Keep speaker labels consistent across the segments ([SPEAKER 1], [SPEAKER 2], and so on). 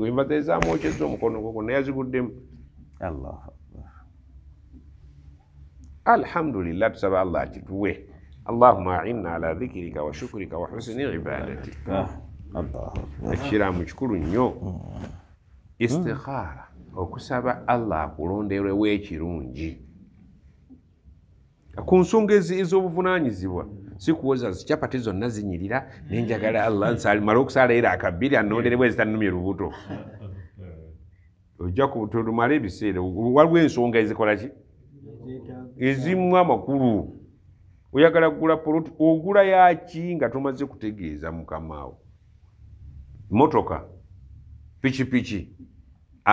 [SPEAKER 1] ngembata ezamwokyeza omukono gwogwo naye aziguddemu alhamdulillah tusaba allah akituwe allahuma ainna ala dhikirika wa shukurika wa husini ibadatika ah, ekiramu kikulu nnyo hmm. istikhara okusaba allah akulonderewo ekirungi ku nsonga ez'obuvunanyizibwa sikuwoza nti capati zonna zinyirira mm. nenjagala allah nsalimala okusaala era akabiri anondere bwezi tanumye lubuto ojjatulumala ebiseera waliwo ensonga ezikolaki ezimu amakulu oyagala kugula poloti ogula yaki nga tomaze kutegeeza mukamaawo motoka pikipiki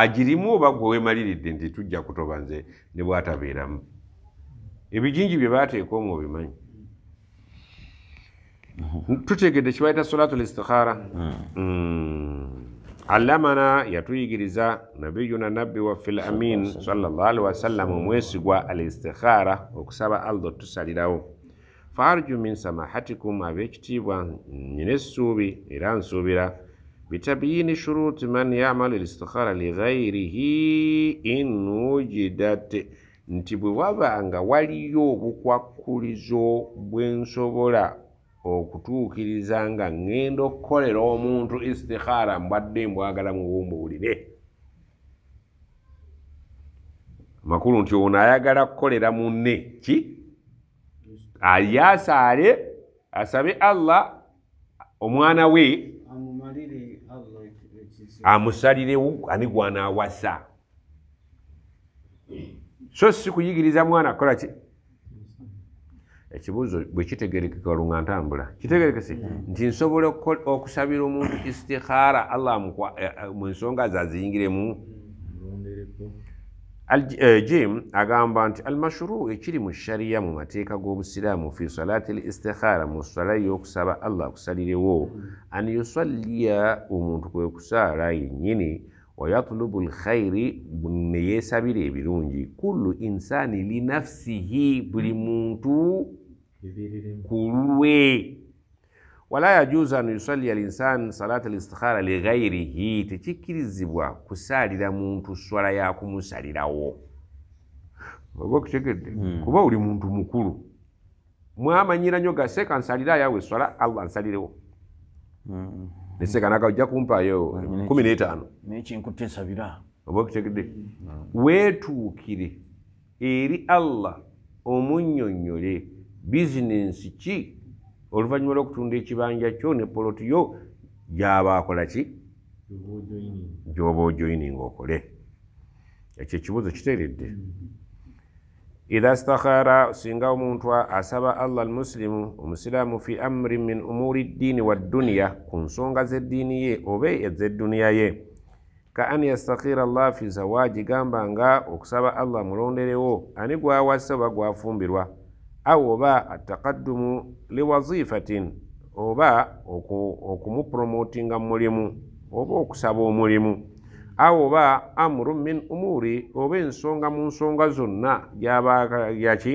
[SPEAKER 1] agirimu oba gwewemaliridde nti tujja kutoba nze ne bwatabeeramu ebijingi bye bateeka omwobimanyi tutegedde kibayita solatul istikhara hmm. Hmm. allamana yatuyigiriza nabiyuna nabbi waffe lamin sawasalama omwesigwa al istikhara okusaba aldo tusalirawo faarju min samahatikum abekitiibwa nyina essuubi era nsuubira bitabyini shuruuti man yamalu l istikhara ligairihi in wujidat nti bwe waba nga waliyo obukwakkulizo bwensobola okutuukiriza nga ŋŋenda okukolera omuntu istikhara mbadde mbwagala muwumbuulire amakulu nti ono ayagala kukolera munne ki alyasaale asabe allah omwana we amusalirewo ani gwanaawasa so si kuyigiriza mwana kukola ki ekibuuzo bwe kitegerekeka olwo nga ntambula kitegerekese hmm. nti nsobola okusabira omuntu istikhaara allah eh, eh, mu ensonga ze aziyingiremu eh, jim agamba nti almashru ekiri mu shariya mu mateeka g'obusiraamu fi salaati listikhaara mu sala y'okusaba allah akusalirewo hmm. an yusalliya omuntu kwe kusaala yennyini wayatulubu lkhayri neyeesabira ebirungi kullu insaani linafsihi buli muntu ku lulwe wala yajuzu an yusali alinsan salat alistikhara lighairihi tekikkirizibwa kusaalira muntu swala yakumusalirawo hmm. kuba oli muntu mukulu mwamanyira nyo gaseka nsalira yawe swala allah ansalirewo hmm. nesekanaga ojja kumpayo kumi n'etaano obakitegedde hmm. weetuukire eri allah omunyonyole bizinensi ki oluvannyuma lwokutunda ekibanja kyo ne poloti yo gyaba akola ki gyoba ojoyininga okole ekyo ekibuuzo kiteredde ida stakhara singa omuntu asaba allah almusilimu omusiraamu fi amurin min umuuri ddiini wadduniya ku nsonga zeddiini ye oba ez'edduniya ye ka an yastakhira llah fi zawaaji gamba nga okusaba allah mulonderewo ani gwawasa oba gwafumbirwa aw oba attakaddumu liwazifatin oba okumupromotinga mulimu oba okusaba omulimu aw oba amurun min umuuri oba ensonga mu nsonga zonna gyabayaki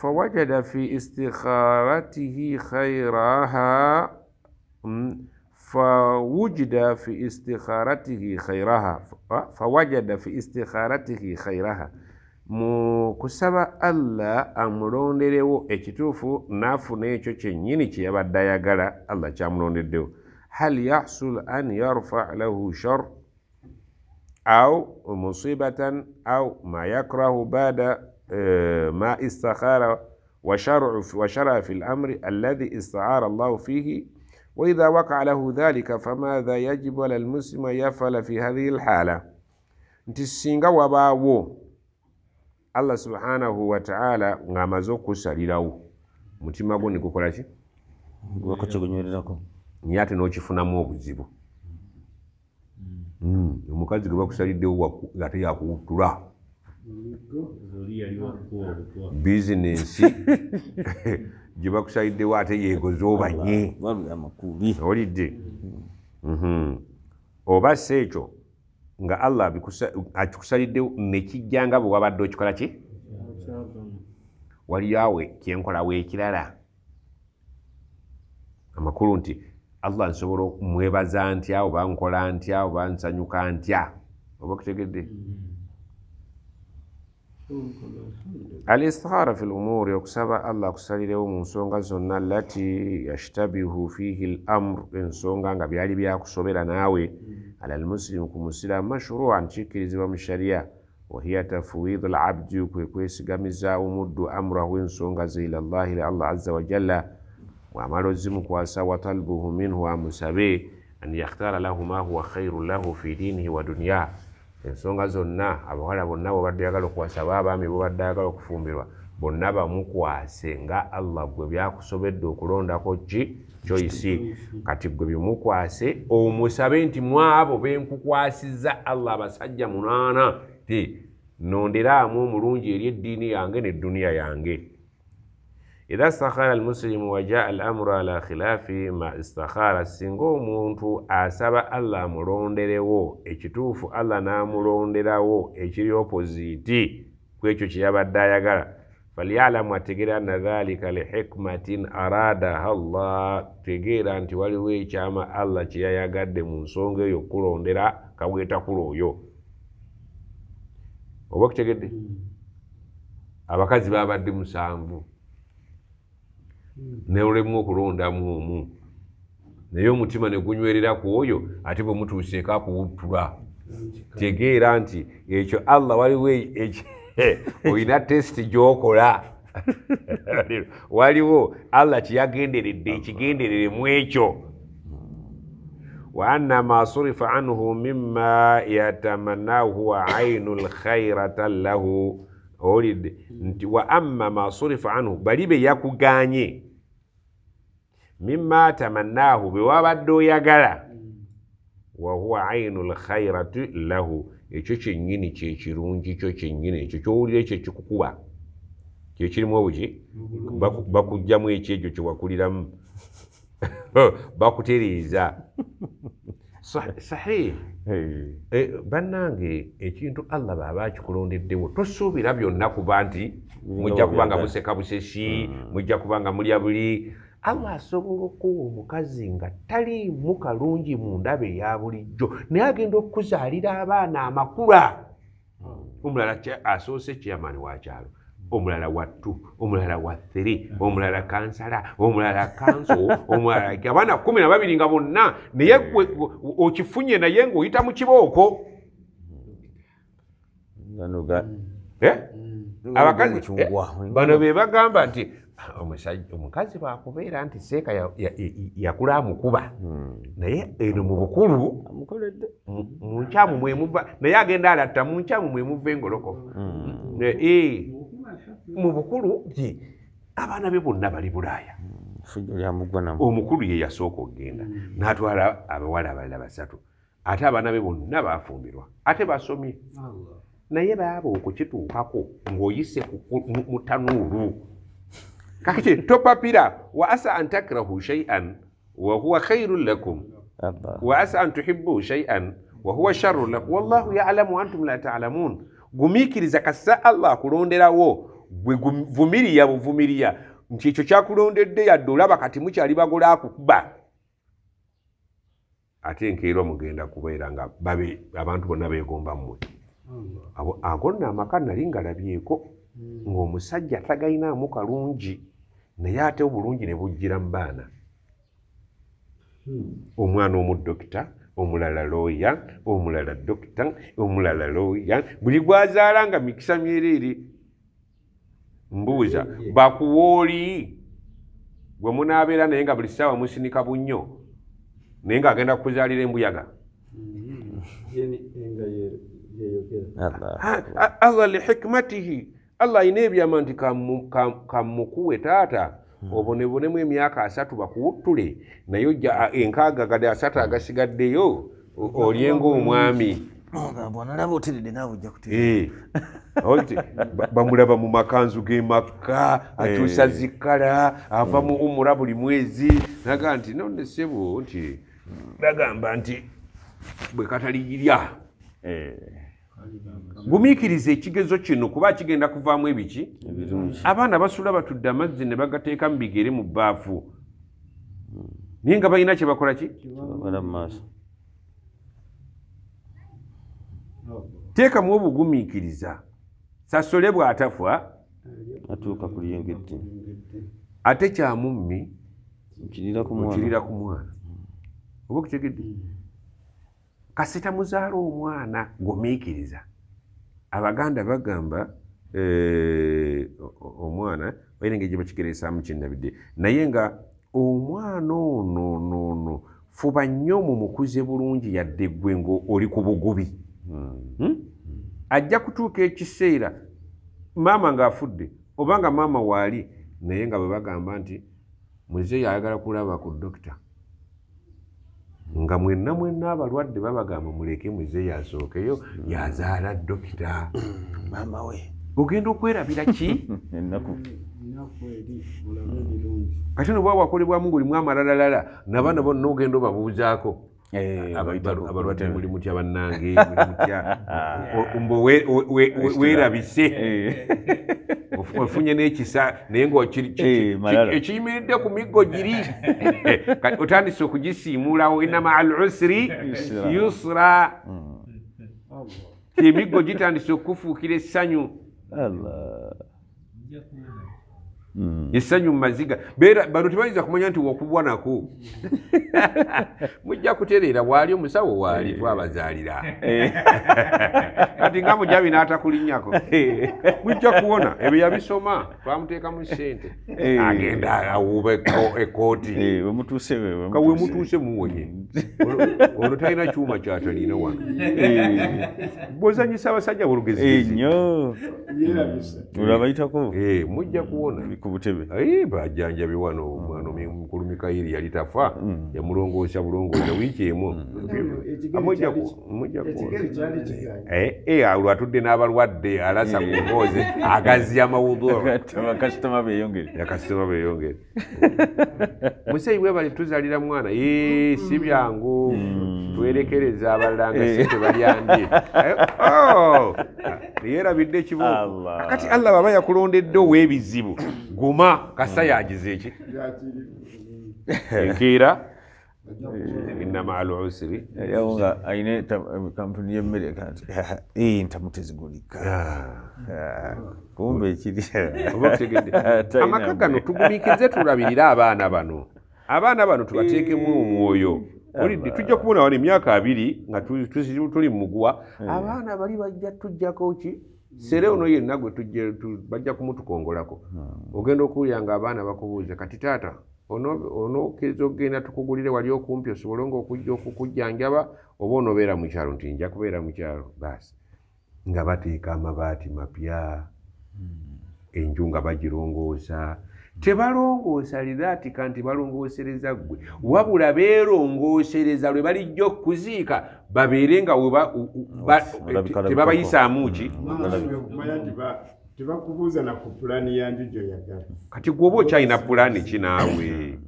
[SPEAKER 1] fawajada fi istikharatihi khairaha mm, fawujida fi istikharatihi khairaha fawajada fi istikharatihi khairaha fa mu kusaba allah amulonderewo ekitufu n'afuna ekyo kyennyini kye yabadde ayagala allah kyamulondeddewo hal yahsul an yarfa lahu shar au musibatan au ma yakrahu bada ma istakhara wa وشرع في الأمر الذي استعار الله فيه وإذا وقع له ذلك فماذا يجب على المسلم يفعل في هذه الحالة nti singa wabaawo allah subhanahu wataala ngaamaze okukusalirawo mutima gwo nigukolaki naye ate nokifunamu obuzibu hmm, omukazi gwe bakusaliddewo ngaate yakuwutula bisinesi gye bakusaliddewo ate yegoze obanye olidde hmm, hmm. oba si ekyo nga allah akikusaliddewo nekijjanga bwe wabadde okikola ki waliyo awe kyenkolawo ekirala amakulu nti allah nsobola okumwebaza ntya oba nkola ntya oba nsanyuka ntya oba okitegedde mm -hmm. alistihaara fi lumuuri okusaba allah akusalirewo mu nsonga zonna lati yashtabihu fiihi l amuru ensonga nga byali byakusobera naawe mm. ala lmusilimu ku musiraamu mashruan kikkirizibwa mu sharia wahiya tafwidu labdi kwe kwesigamiza omuddu amurahu ensonga ze ila llahi allah aza wajalla wamala ozimukwasa watalubuhu minhu amusabe an yakhtaara lahu ma huwa khairu lahu fi diinihi wa duniyaa ensonga zonna abawala bonna bwebadde yagala okuwasaba abaami bwebadde yagala okufumbirwa bonna bamukwase nga allah gwe byakusobedde okulondako ki kyoisi kati gwe bimukwase omusabe nti mwabo benkukwasiza allah abasajja munaana ti nonderaamu omulungi eri eddiini yange nedduniya yange إذا استخار المسلم وجاء الأمر على خلاف ما استخار سنغو مونتو أسابا ألا مروندر و اجتوف ألا نامروندر و اجري أوبوزيتي كويتو جيابا دايا غارة فليعلم وتقير أن ذلك لحكمة أرادها الله تقير أن توليوي كما الله جيايا غارة من سنغ يو كروندر كويتا كرو يو وبك تقير دي أبا كذبابا دي مسامبو neolemu okulondamu omu naye omutima negunywerera ku oyo ate bwemutuuseeko akuwutula tegeera nti ekyo allah waliwo e, oyina testi gyokola waliwo allah kiyagenderedde ekigenderere mu ekyo waanna ma surifa anhu mima yatamannahu huwa ainu lkhairata lahu owulidde hmm. nti wa amma masurifa anhu bali be yakuganye mima tamannaahu be wabadde oyagala hmm. wahuwa ainu lkhairati lahu ekyo kyennyini kyekirungi kyo kyennyini ekyo kyowulire ekyo kikukuba kyekirimu obuki bakugjamu ekyo ekyo kyewakuliramu bakutereeza sahih bannange ekintu allah baba akikulondeddewo tosuubira byonna kuba nti mujja kuba nga museka busesi mujja kuba nga mulya buli allah asobola okuwa omukazi nga taliimu kalungi mu ndaba eya bulijjo naye agenda okukuzaalira abaana amakula omulala asoose chairman wakyalo omulala wa t omulala wa th mm. omulala kansala omulala kanso omulala abaana kumi nababiri nga bonna naye mm. okifunye naye ngaoyita mu kibooko bano be bagamba nti ah, omukazi bakubeera nti seeka yakula amukuba mm. naye eno mu bukulu munkyamu mwemuva naye agenda alatta munkyamu mwemuva engolokofu eh, eh. mu bukulu ye abaana be bonna bali bulaaya omukulu ye yasooka okgenda hmm. n'atwala abawala abalala basatu ate abaana be bonna baafumbirwa ate basomye naye baaba okukituukako ng'oyise mu tanuulu kati topapira waasa an takrahu shaian wahuwa khairun lakum waasa an tuhibu shaian wahuwa sharun lakum wallahu yalamu antum la talamun gumiikiriza kasa allah akulonderawo gwe vumiriya buvumiriya nti ekyo kyakulondedde yadde olaba kati mukyali bagola akukuba ate enkeera mugenda kubeera nga babe abantu bonna begomba mmwe agonna amaka nali ngalabyeko hmm. ngaomusajja tagalinaamu kalungi naye ate obulungi ne bujjira mu baana hmm. omwana omudokita omulala looya omulala dokita omulala looya buli gwazaala nga mikisa myereere mbuuza bakuwooli gwe munaabeera naye nga buli ssaawa musinika bunnyo naye ngaagenda kukuzaalira embuyaga mm-hmm. ah, ah, allah lihikmatihi allah ayina ebyama nti kamukuwe taata hmm. obonebonemu emyaka asatu bakuwuttule naye enkaagagade asatu agasigaddeyo olyenga omwami Oh, bwanalabaotedde nawebamulaba eh, mumakanzu gemaka eh. akyusa zikala ava muumura buli mwezi nagamba nti nonesebo nti bagamba nti bwekatalirya eh. gumiikiriza ekigezo kino kuba kigenda kuvaamu ebiki abaana basula batudde amazzi ne bagateeka mu bigere mu bbaafu naye nga balina kyebakola ki teka mu obugumiikiriza sasole bwatafa atuuka kulyengedde ate kyamummi okirira ku mwana oba okitegedde hmm. kasita muzaala omwana gomiikiriza abaganda bagamba eh, omwana erenge gye bakigeresaamu kinabidde naye nga omwana ono nono fuba nnyo mu mukuze bulungi yadde ggwe ngaoli ku bugubi hmm? ajja kutuuka ekiseera maama ng'afudde oba nga maama waali naye nga bwe bagamba nti muzee yayagala kulaba ku dokita nga mwenna mwenna abalwadde babagamba muleke muze yasookeyo yazaala dokita maama we ogenda okwerabira ki hmm. kati nobwa wakolebwamu ngaolimu amalalalala nabaana bonna ogenda obabuuzaako abalwatira mulimu tya bannange mbweerabise ofunye n'ekisa naye ngaekiyimiridde ku miggo giri otandise okugisiimulawo inama al usri yusra mm. emiggo gitandise okukufuukira essanyu Mm. essanyu mumaziga bano tebayinza kumanya nti wokubwa nako mujja kutereera waali omusawo waali eh. twabazaalira eh. kati nga mujabi n'atakulinnyako eh. mujja kuwona ebyo yabisoma twamuteekamu sente agenda awuba ekootikawemutuuse muwonye ono talina kyuma kyatalina wano bwozanyisa abasajja bulugezi mujja kuwona ku butebe bajanjabi wano omwana mm. omukulu mikayiri yali tafa mm. yamulongoosa bulongoosa wiiki emu mm. olwatudde ah, eh, eh, ah, n'abalwadde alasa ku mboozi agazi amawudhuakasitoma beyongere museyi bwebali tuzalira mwana si byangu twerekereze abalanga eh. sente balyandye eh, oh! naye erabidde ekibuuku akati allah baba yakulondedde owebizibu guma kasa hmm. yagize eki enkiira amaka gano tugumikize tulabirire abaana bano abaana bano tubateekemu eh. omwoyo bulidde tujja kubona wano emyaka abiri nga tuli mugwa hmm. abaana bali bajja tujjako ki hmm. sere ono yenna gwe bajja kumutukongolako hmm. ogenda okuwulira nga abaana bakubuuza kati taata onookiriza okugenda tukugulire wali okumpi osobole nga okujja okukujjanjaba oba onoobeera mukyalo nti nja kubeera mukyalo baasi nga bateeka amabaati mapya enju nga bagirongoosa tebalongoosaliza ati kanti balongoosereza ggwe wabula beerongoosereza lwe balijja okkuziika babeere nga tebabayisaamu mm, ki kati gwe oba okyalina pulaani ki naawe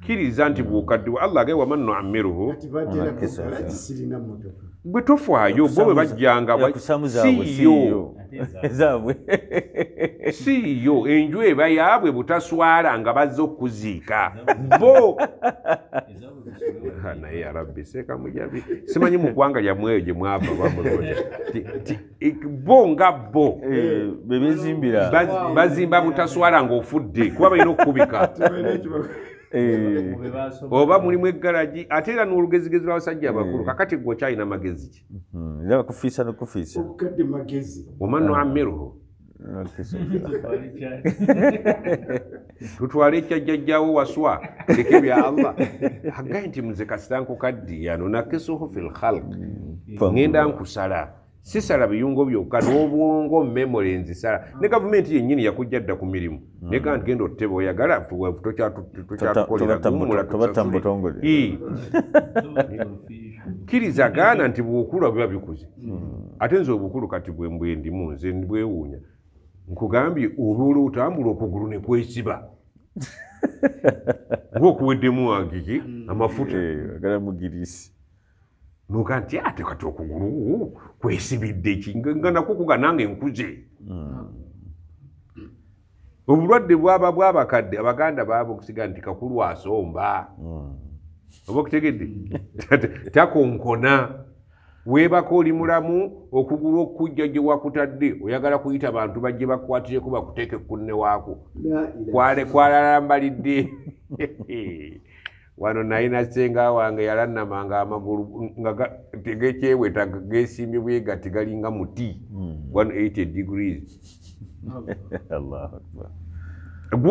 [SPEAKER 1] kkiriza nti bw'okaddiwa allah agaye waman nuammiruhu bwe tofaayo e bo e bwe bajjanga siiyo siiyo enjwa eba yaabwe butaswala nga bazze okuziika bo ah, naye arabbi seeka mujabi simanyi mu ggwanga lyamweyo gye mwava bamulonda bo nga bo eh, bazimba butaswala ngaofudde kuba balina okukubika eh. oba mulimu eggalagi ate era n'olugezigezi lwabasajja eh. abakulu kakati gwe okyalina magezi ki hmm, omanno amiruho tutwale ekya jjajjawo waswa leke bya allah agaye nti muze kasita nkukaddiya nonakisuhu fi lhalk ŋenda mm. nkusala sisala biyungo byokka n'obwongo memory nzisala ne mm. gavumenti yennyini yakujja dda ku mirimu nega mm. nti genda otteba oyagala tokyatukolerabatambutongole tota-, tota-, tota-, kkiriza gaana nti bwokulwa biba bikuze ate nze obukulu kati bwe mbwendimu nze ndibwewuunya nkugambye obaola otambula okugulu nekwesiba ngaokuweddemu wagiki mm. amafuta noka nti ate kati okugulu kwesibidde ki nga nakwo kuganange nkuze mm. obulwadde bwaba bwabakadde abaganda baaba okusigaa nti kakulu asomba mm. oba okutegedde takonkona weebaka oli mulamu okugulu okujja gye wakutadde oyagala kuyita bantu bajje bakukwatireko bakuteeke kunne waako kwalalambalidde wano nayina senga wange yalanamanga amagulu nga tegekyeweta gesimbye bwegati galinga muti 180 hmm. degrees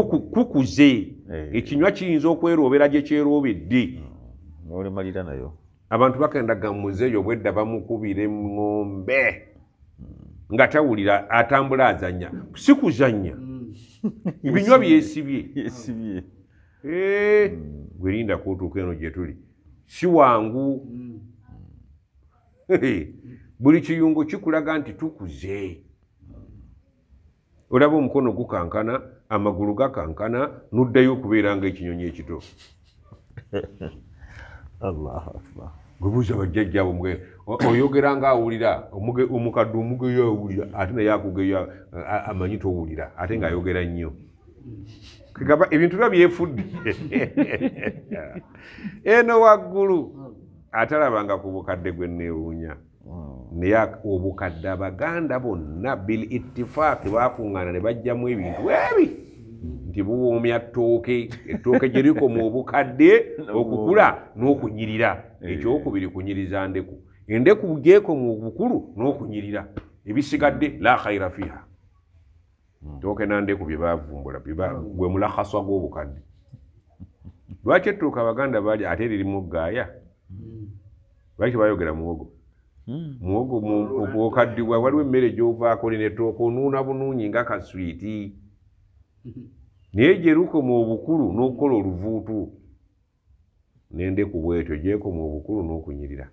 [SPEAKER 1] kukuze eh. ekinywa kiyinza okwerobera gye kyerobedde hmm. nolimalira nayo abantu bakendaga muze eyo bwedda bamukubira eŋombe hmm. nga tawulira atambula azanya si kuzanya hmm. ebinywa byesibye eh, hmm. gwerinda kutuuka eno gyetuli si wangu buli kiyungo kikulaga nti tukuze olaba omukono gukankana amagulu gakankana noddayo okubeera nga ekinyonyi ekito kubuzabajjajjabo oyogera ngaawulira omukadde omugeyo awulira ate naye akugeyo amanyi towulira ate ngaayogera nnyo kigamba ebintu biba byefudde eno waggulu atalabanga ku bukadde gwe neewuunya hmm. naye obukadde abaganda bonna bili ittifaaki baakuŋŋaana ne bajjamu ebintu ebi tebuwoomya ttooke ettooke gye likoma obukadde okukula n'okunyirira ekyokubiri kunyiriza ndeku endeku gyekoma obukulu n'okunyirira ebisigadde la khaira fiha ttooke hmm. nandeku bye bavumbula hmm. gwe mulakhaswa gw'obukadde lwaki ettuuka abaganda bali ate ririmu ggaaya hmm. lwaki bayogera muwogo muwogo obwokaddibwa waliwo emmere gyovaako nine ttooke onuuna bunungi nga kaswiiti naye gyerukoma obukulu n'okukola oluvuutu nendeku bwetyo gyekoma obukulu n'okunyirira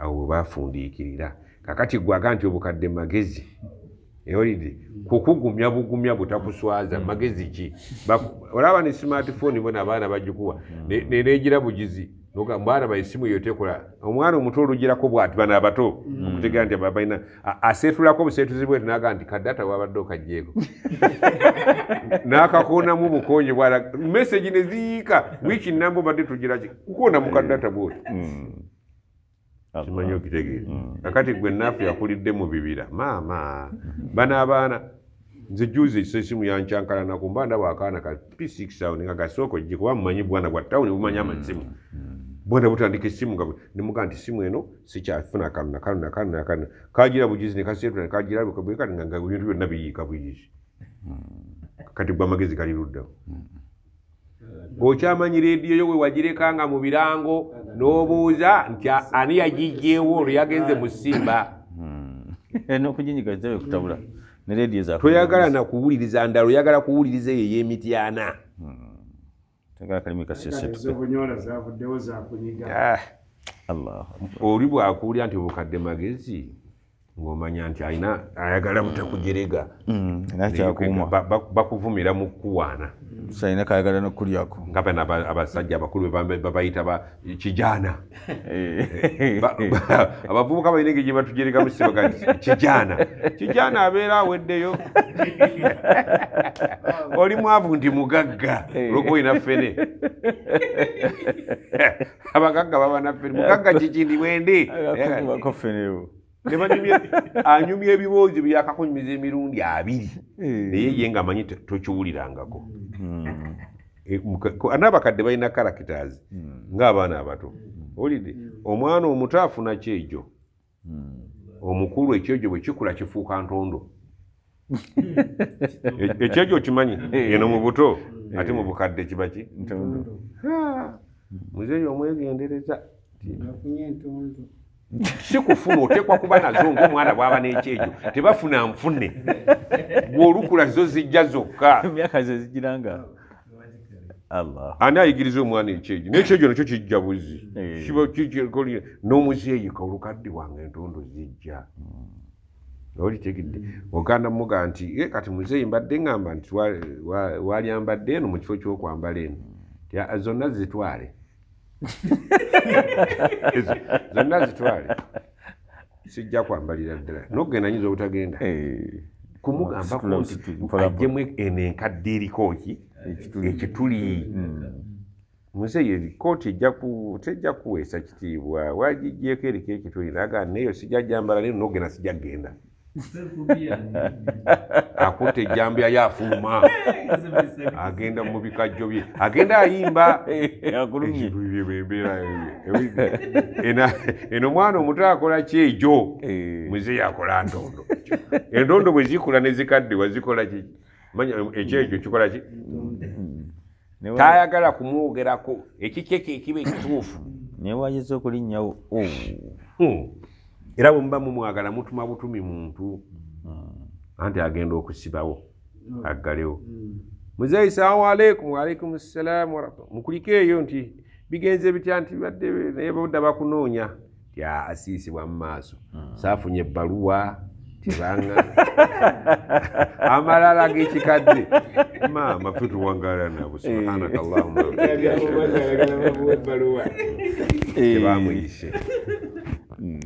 [SPEAKER 1] awo bwe bafundiikirira kakati gwaga nti obukadde magezi mm -hmm. eolidi mm. kukugumya bugumya butakuswaza mm. magezi ki olaba ne smartphone bona abaana bagikuwa mm. neegira bugizi mwana bayisimu yotekola omwana omuto olugirako bwati bana abato okutegera nti abaina asetulako obusetuzi bwetu naga nti kadata wabadde okajeeko nakakoonamu bukonyi bwala mesagi neziyiika wiiki namba obadde tugira ki kukoona mu kadata bwoti kimanyi okitegeere mm. kakati gwe naffe yakulidde mu bibira maama banaabaana nze juzi ekisa esimu yancankalanaku mba ndaba akaana ka p6 sawundi nga gasooka ojje kuba mumanyi bwana bwa tawuni bumanyi mm. amasimu mm. bwana butandika esimu nga nemugaa nti simu eno sikyafuna kanuna kanuna kanuna kanuna kagira bugizi nekaseetuna kagira bekabwekani nga ebintu byonna biyiika buyiisi kati gwa amagezi galiruddamu ng'okyamanyi leediyo yo we wagireka nga mu birango n'obuuza nti ani yagiggyewo olwo yagenze mu simba hmm. toyagala nakuwuliriza ndala oyagala kuwuliriza eyo ey'emityana hmm. ah. ah. oli bwakuwulira nti obukadde magezi ngomanya nti alina ayagala mutakujerega mm. mm, bakuvumira mukuwaana mm. saina kayagala nokulyako nga bana abasajja abakulu babayita kijana eh. abavubuka balina engeri gyebatujerega musibaga kijana kijana abeera aweddeyo oli mwavu nti mugagga olwokuba olina fene abagagga baba naffene mugagga kikindi wendi anyumya ebibuuzi byakakunyumiza emirundi abiri eh. naye ye nga manyi tokiwulirangako hmm. eh, n'abakadde balina karakitas hmm. ngaabaana abato hmm. olidde omwana omuto afuna ki ekyo omukulu ekyejo bwe kikula kifuuka ntondo e, ekyejo okimanyi eno mu buto ate mu bukadde kiba ki ah. muzeeyi omwegendereza sikufuna oteekwa kuba nazo ngaomwana bwaba nekyekyo tebafuna nfune bwolukula zo zijja zokka ani ayigiriza omwana ekyekyo nekyekyo nakyo kijja buzi eh. n'omuzeeyi kaolukaddi wange entondo zijja olitegedde oganda muga nti eh, kati muzeeyi mbadde ngamba nti waliambadde eno mu kifo kyokwambala eno ah, zonna zitwale zonna zitwale sijja kwambalira ddala nogenda nyiza obutagenda kumugambako nti ajjemu e- enenkadde erikooki ekituli hmm. muzeyerikooti tejja kuweesa kitiibwa wagijjeeko eriko ekituli naga neeyo sijja jambala nayo nogenda sijja kgenda akutta ejjambya yo afuluma agenda mu bikajjo bye agenda ayimba eno omwana omuto akola ki ejo eh. muze yakola ntondo entondo bwe zikula ne zikadde wazikola ki manya ekyejo kikola ki tayagala kumwogerako ekikeko ekiba ekituufu newayiza okulinnyawo oh. era bwemuba mumwagala mutuma butumi muntu hmm. anti agenda okusibawo hmm. aggalewo hmm. muzeyi salamu aleikum waaleikum salaamu warahmatulah mukulike eyo nti bigenze bitya nti badde naye bodda bakunoonya tya asiisibwa mu maaso saafunye ebbaluwa tibanga amalala g'ekikadde maama fe tuwangalanabo eh. subhanaka llahumma tebamuyise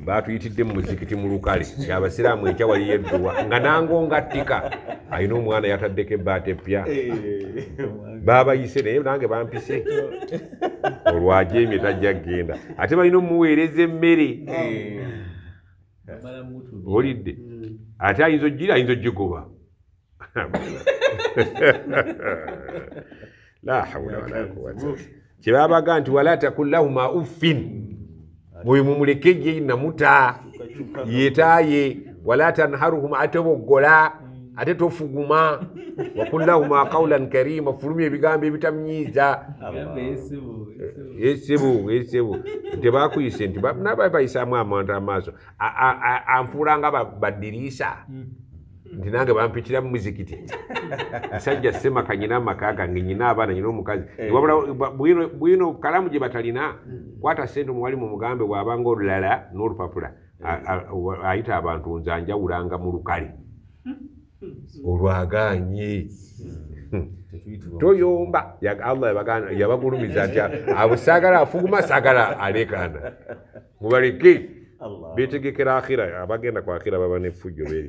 [SPEAKER 1] batuyitidde mumuzikiti mulukale kyabasiraamu ekya waliyo edduwa nga nango ngattika ayina omwana yataddeko ebaata epya eh. babayise naye nange bampise olwajemye tajja kgenda ate balina omuweereza emmere olidde hmm. ate ayinza ogira ayinza ogigoba la hawula walakuwata kyebabaga nti wala takun lahuma uffin mwe mumuleke ye namuta yetaye wala tanharuhum ateboggola hmm. ate tofuguma wakullahuma kaulan karima fulumi ebigambo ebitamunyiiza esibu esibu tebakuyise eh, nti nabayisaamu amanta amaaso anfuulanga badiriisa hmm. nti nange bampikira mumuzikiti musajja ssemakanyina amaka gange nyina abaana nyina omukazi eh. bwino kalamu gye batalina hmm. kwata sente omuwali mu mugambe bw'abanga olulala n'olupapula ayita abantu nzanjawulanga mu lukale olwaganye toyomba allah yabagulumiza nti abo saagala afuguma saagala alekaana mubaleke betegekera akhira abagenda ku akhira baba nefujjo beri